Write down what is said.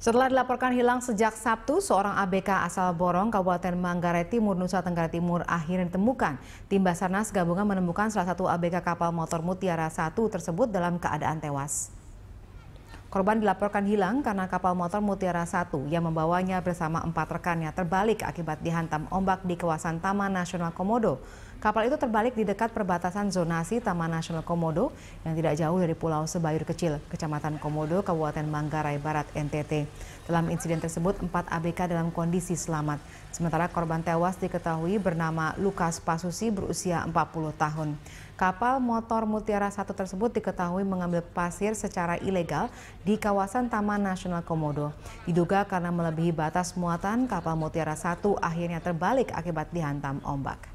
Setelah dilaporkan hilang sejak Sabtu, seorang ABK asal Borong, Kabupaten Manggarai Timur, Nusa Tenggara Timur akhirnya ditemukan. Tim Basarnas gabungan menemukan salah satu ABK kapal motor Mutiara 1 tersebut dalam keadaan tewas. Korban dilaporkan hilang karena kapal motor Mutiara 1 yang membawanya bersama empat rekannya terbalik akibat dihantam ombak di kawasan Taman Nasional Komodo. Kapal itu terbalik di dekat perbatasan zonasi Taman Nasional Komodo yang tidak jauh dari Pulau Sebayur Kecil, Kecamatan Komodo, Kabupaten Manggarai Barat, NTT. Dalam insiden tersebut, empat ABK dalam kondisi selamat. Sementara korban tewas diketahui bernama Lukas Pasusi berusia 40 tahun. Kapal motor Mutiara Satu tersebut diketahui mengambil pasir secara ilegal di kawasan Taman Nasional Komodo. Diduga karena melebihi batas muatan, kapal Mutiara Satu akhirnya terbalik akibat dihantam ombak.